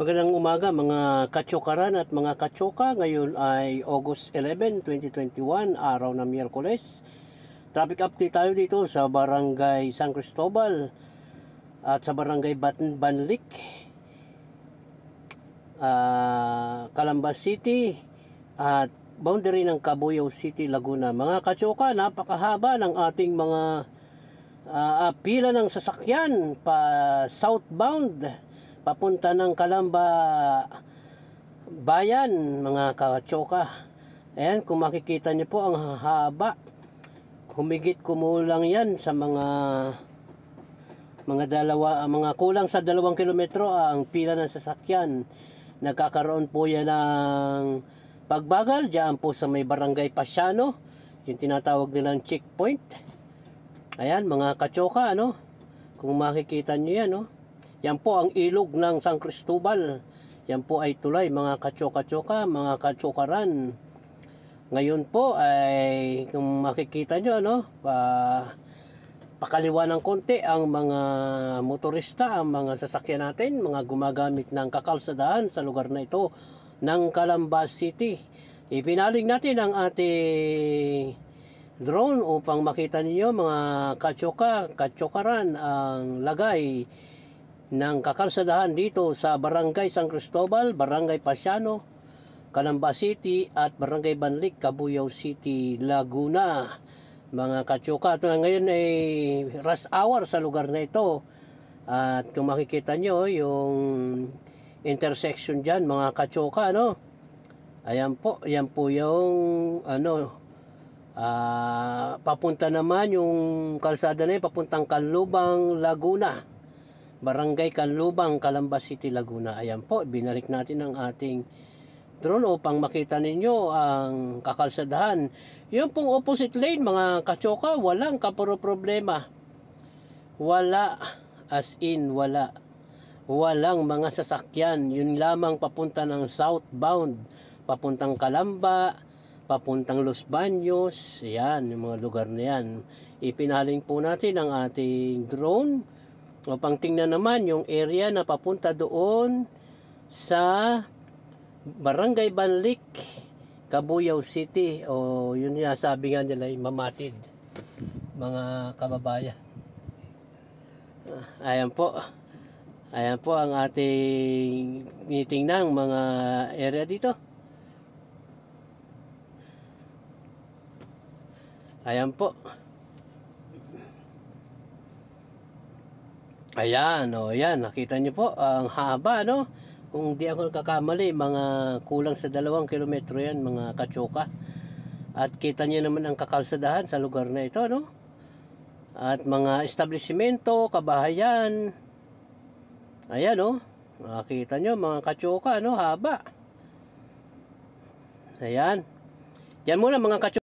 Magandang umaga mga katsokaran at mga katsoka. Ngayon ay August 11, 2021, araw na Miyerkules. Traffic update tayo dito sa Barangay San Cristobal at sa Barangay Ban Banlik, uh, Calamba City at boundary ng Cabuyao City, Laguna. Mga katsoka, napakahaba ng ating mga uh, pila ng sasakyan pa southbound papunta ng Kalamba bayan mga kachoka ayan kung makikita niyo po ang haba humigit kumulang yan sa mga mga dalawa ah, mga kulang sa dalawang kilometro ah, ang pila ng sasakyan nagkakaroon po yan ng pagbagal diyan po sa may barangay Pasiano yung tinatawag nilang checkpoint ayan mga kachoka ano kung makikita niyo yan no oh. Yan po ang ilog ng San Cristobal. Yan po ay tulay, mga katsoka-tsoka, mga kachokaran. Ngayon po ay, kung makikita nyo, ano, pa, pakaliwa ng konti ang mga motorista, ang mga sasakyan natin, mga gumagamit ng kakalsadaan sa lugar na ito ng Calambas City. Ipinaling natin ang ating drone upang makita niyo mga kachoka, kachokaran ang lagay ng kakalsadahan dito sa Barangay San Cristobal, Barangay Pasiano, Calamba City at Barangay Banlik, Cabuyao City, Laguna. Mga katsuka, at ngayon ay rush hour sa lugar na ito. At kung makikita nyo, yung intersection dyan, mga katsuka, no? Ayan po, ayan po yung ano, uh, papunta naman yung kalsada na yun, papuntang Kalubang, Laguna. Barangay Kanlubang, Calamba City, Laguna. Ayan po, binalik natin ang ating drone upang makita ninyo ang kakalsadahan. Yung pong opposite lane, mga kachoka, walang kapuro problema. Wala, as in wala. Walang mga sasakyan, yun lamang papunta ng southbound, papuntang Kalamba, papuntang Los Baños, yan, yung mga lugar na yan. Ipinaling po natin ang ating drone Upang tingnan naman yung area na papunta doon sa Barangay Banlik, Kabuyao City. O yun yung sabi nga nila, mamatid. Mga kababayan. Ah, ayan po. Ayan po ang ating tinitingnan mga area dito. Ayan po. Ayan, o oh, yan, nakita niyo po, ang haba, no? Kung di ako kakamali, mga kulang sa dalawang kilometro yan, mga kachoka. At kita niyo naman ang kakalsadahan sa lugar na ito, no? At mga establishmento, kabahayan. Ayan, oh. no? Makita niyo mga kachoka, no? Haba. Ayan. Yan muna, mga kachoka.